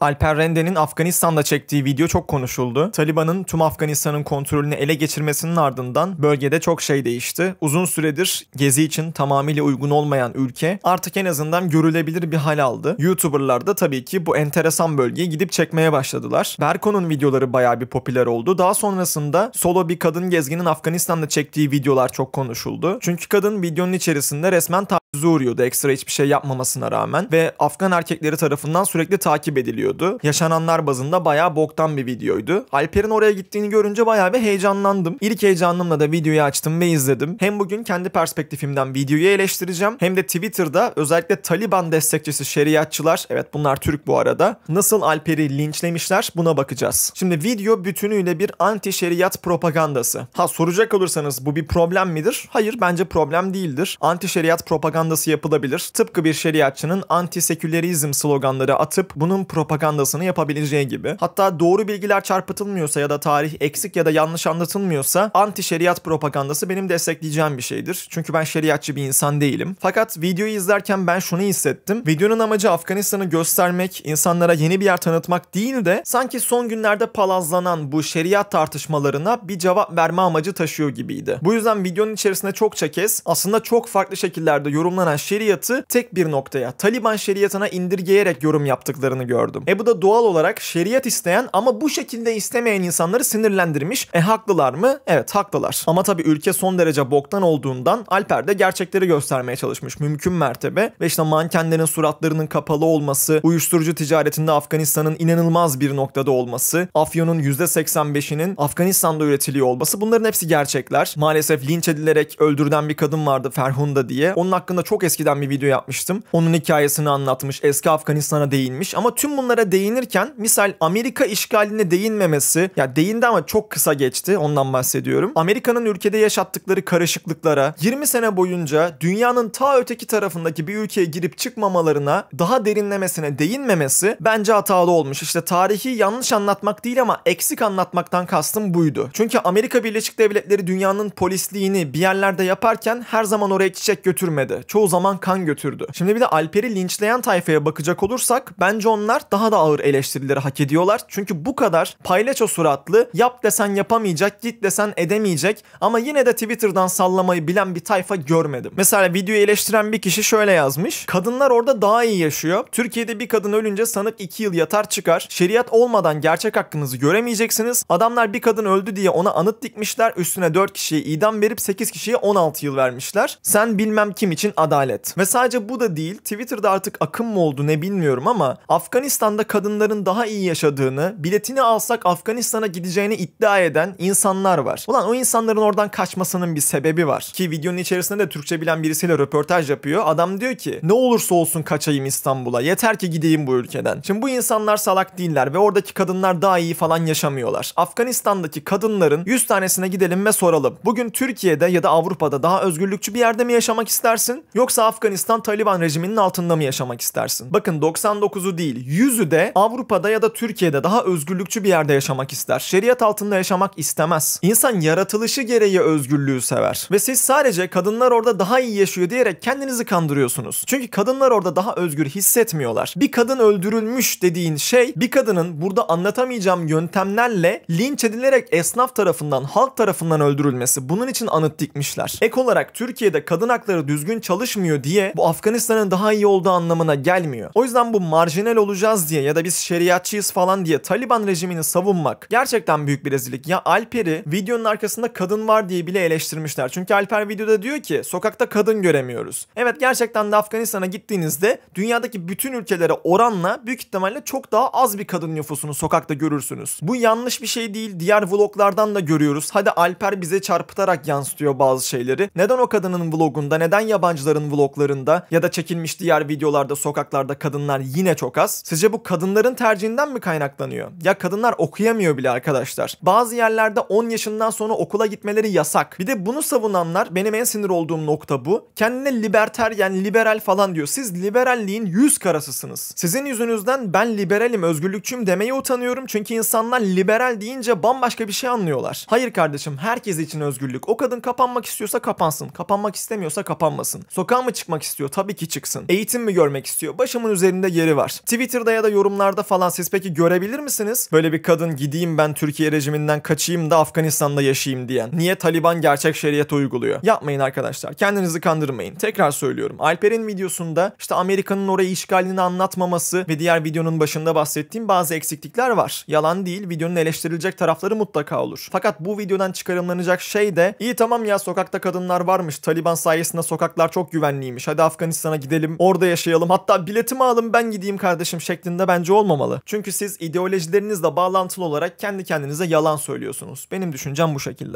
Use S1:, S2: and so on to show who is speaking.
S1: Alper Rende'nin Afganistan'da çektiği video çok konuşuldu. Taliban'ın tüm Afganistan'ın kontrolünü ele geçirmesinin ardından bölgede çok şey değişti. Uzun süredir gezi için tamamıyla uygun olmayan ülke artık en azından görülebilir bir hal aldı. YouTuber'lar da tabii ki bu enteresan bölgeye gidip çekmeye başladılar. Berko'nun videoları baya bir popüler oldu. Daha sonrasında solo bir kadın gezginin Afganistan'da çektiği videolar çok konuşuldu. Çünkü kadın videonun içerisinde resmen tacize uğruyordu ekstra hiçbir şey yapmamasına rağmen ve Afgan erkekleri tarafından sürekli takip ediliyordu oluyordu. Yaşananlar bazında bayağı boktan bir videoydu. Alper'in oraya gittiğini görünce bayağı bir heyecanlandım. İlk heyecanımla da videoyu açtım ve izledim. Hem bugün kendi perspektifimden videoyu eleştireceğim hem de Twitter'da özellikle Taliban destekçisi şeriatçılar, evet bunlar Türk bu arada, nasıl Alper'i linçlemişler buna bakacağız. Şimdi video bütünüyle bir anti şeriat propagandası. Ha soracak olursanız bu bir problem midir? Hayır bence problem değildir. Anti şeriat propagandası yapılabilir. Tıpkı bir şeriatçının anti sekülerizm sloganları atıp bunun propagandası propagandasını yapabileceği gibi. Hatta doğru bilgiler çarpıtılmıyorsa ya da tarih eksik ya da yanlış anlatılmıyorsa anti şeriat propagandası benim destekleyeceğim bir şeydir. Çünkü ben şeriatçı bir insan değilim. Fakat videoyu izlerken ben şunu hissettim. Videonun amacı Afganistan'ı göstermek, insanlara yeni bir yer tanıtmak değil de sanki son günlerde palazlanan bu şeriat tartışmalarına bir cevap verme amacı taşıyor gibiydi. Bu yüzden videonun içerisinde çokça kez aslında çok farklı şekillerde yorumlanan şeriatı tek bir noktaya Taliban şeriatına indirgeyerek yorum yaptıklarını gördüm. E bu da doğal olarak şeriat isteyen ama bu şekilde istemeyen insanları sinirlendirmiş. E haklılar mı? Evet haklılar. Ama tabi ülke son derece boktan olduğundan Alper de gerçekleri göstermeye çalışmış mümkün mertebe. Ve işte mankenlerin suratlarının kapalı olması, uyuşturucu ticaretinde Afganistan'ın inanılmaz bir noktada olması, Afyon'un %85'inin Afganistan'da üretiliyor olması bunların hepsi gerçekler. Maalesef linç edilerek öldürülen bir kadın vardı Ferhunda diye. Onun hakkında çok eskiden bir video yapmıştım. Onun hikayesini anlatmış, eski Afganistan'a değinmiş ama tüm bunlar konulara değinirken misal Amerika işgaline değinmemesi ya değindi ama çok kısa geçti ondan bahsediyorum. Amerika'nın ülkede yaşattıkları karışıklıklara 20 sene boyunca dünyanın ta öteki tarafındaki bir ülkeye girip çıkmamalarına daha derinlemesine değinmemesi bence hatalı olmuş. İşte tarihi yanlış anlatmak değil ama eksik anlatmaktan kastım buydu. Çünkü Amerika Birleşik Devletleri dünyanın polisliğini bir yerlerde yaparken her zaman oraya çiçek götürmedi. Çoğu zaman kan götürdü. Şimdi bir de Alper'i linçleyen tayfaya bakacak olursak bence onlar daha daha da ağır eleştirileri hak ediyorlar. Çünkü bu kadar paylaço suratlı yap desen yapamayacak, git desen edemeyecek ama yine de Twitter'dan sallamayı bilen bir tayfa görmedim. Mesela videoyu eleştiren bir kişi şöyle yazmış. Kadınlar orada daha iyi yaşıyor. Türkiye'de bir kadın ölünce sanık 2 yıl yatar çıkar. Şeriat olmadan gerçek hakkınızı göremeyeceksiniz. Adamlar bir kadın öldü diye ona anıt dikmişler. Üstüne 4 kişiye idam verip 8 kişiye 16 yıl vermişler. Sen bilmem kim için adalet. Ve sadece bu da değil. Twitter'da artık akım mı oldu ne bilmiyorum ama Afganistan Afganistan'da kadınların daha iyi yaşadığını, biletini alsak Afganistan'a gideceğini iddia eden insanlar var. Ulan o insanların oradan kaçmasının bir sebebi var. Ki videonun içerisinde de Türkçe bilen birisiyle röportaj yapıyor. Adam diyor ki ne olursa olsun kaçayım İstanbul'a. Yeter ki gideyim bu ülkeden. Şimdi bu insanlar salak değiller ve oradaki kadınlar daha iyi falan yaşamıyorlar. Afganistan'daki kadınların 100 tanesine gidelim ve soralım. Bugün Türkiye'de ya da Avrupa'da daha özgürlükçü bir yerde mi yaşamak istersin? Yoksa Afganistan Taliban rejiminin altında mı yaşamak istersin? Bakın 99'u değil 100'ü Bugüsü Avrupa'da ya da Türkiye'de daha özgürlükçü bir yerde yaşamak ister. Şeriat altında yaşamak istemez. İnsan yaratılışı gereği özgürlüğü sever. Ve siz sadece kadınlar orada daha iyi yaşıyor diyerek kendinizi kandırıyorsunuz. Çünkü kadınlar orada daha özgür hissetmiyorlar. Bir kadın öldürülmüş dediğin şey bir kadının burada anlatamayacağım yöntemlerle linç edilerek esnaf tarafından, halk tarafından öldürülmesi. Bunun için anıt dikmişler. Ek olarak Türkiye'de kadın hakları düzgün çalışmıyor diye bu Afganistan'ın daha iyi olduğu anlamına gelmiyor. O yüzden bu marjinal olacağız diye diye ya da biz şeriatçıyız falan diye Taliban rejimini savunmak gerçekten büyük bir rezillik. Ya Alper'i videonun arkasında kadın var diye bile eleştirmişler. Çünkü Alper videoda diyor ki sokakta kadın göremiyoruz. Evet gerçekten de Afganistan'a gittiğinizde dünyadaki bütün ülkelere oranla büyük ihtimalle çok daha az bir kadın nüfusunu sokakta görürsünüz. Bu yanlış bir şey değil. Diğer vloglardan da görüyoruz. Hadi Alper bize çarpıtarak yansıtıyor bazı şeyleri. Neden o kadının vlogunda, neden yabancıların vloglarında ya da çekilmiş diğer videolarda sokaklarda kadınlar yine çok az? Sizce bu kadınların tercihinden mi kaynaklanıyor? Ya kadınlar okuyamıyor bile arkadaşlar. Bazı yerlerde 10 yaşından sonra okula gitmeleri yasak. Bir de bunu savunanlar benim en sinir olduğum nokta bu. Kendine liberteryen, liberal falan diyor. Siz liberalliğin yüz karasısınız. Sizin yüzünüzden ben liberalim, özgürlükçüyüm demeye utanıyorum. Çünkü insanlar liberal deyince bambaşka bir şey anlıyorlar. Hayır kardeşim herkes için özgürlük. O kadın kapanmak istiyorsa kapansın. Kapanmak istemiyorsa kapanmasın. Sokağa mı çıkmak istiyor? Tabii ki çıksın. Eğitim mi görmek istiyor? Başımın üzerinde yeri var. Twitter'da ya da yorumlarda falan siz peki görebilir misiniz? Böyle bir kadın gideyim ben Türkiye rejiminden kaçayım da Afganistan'da yaşayayım diyen. Niye Taliban gerçek şeriat uyguluyor? Yapmayın arkadaşlar. Kendinizi kandırmayın. Tekrar söylüyorum. Alper'in videosunda işte Amerika'nın orayı işgalini anlatmaması ve diğer videonun başında bahsettiğim bazı eksiklikler var. Yalan değil. Videonun eleştirilecek tarafları mutlaka olur. Fakat bu videodan çıkarımlanacak şey de iyi tamam ya sokakta kadınlar varmış. Taliban sayesinde sokaklar çok güvenliymiş. Hadi Afganistan'a gidelim. Orada yaşayalım. Hatta biletimi alın ben gideyim kardeşim şeklinde üzerinde bence olmamalı. Çünkü siz ideolojilerinizle bağlantılı olarak kendi kendinize yalan söylüyorsunuz. Benim düşüncem bu şekilde.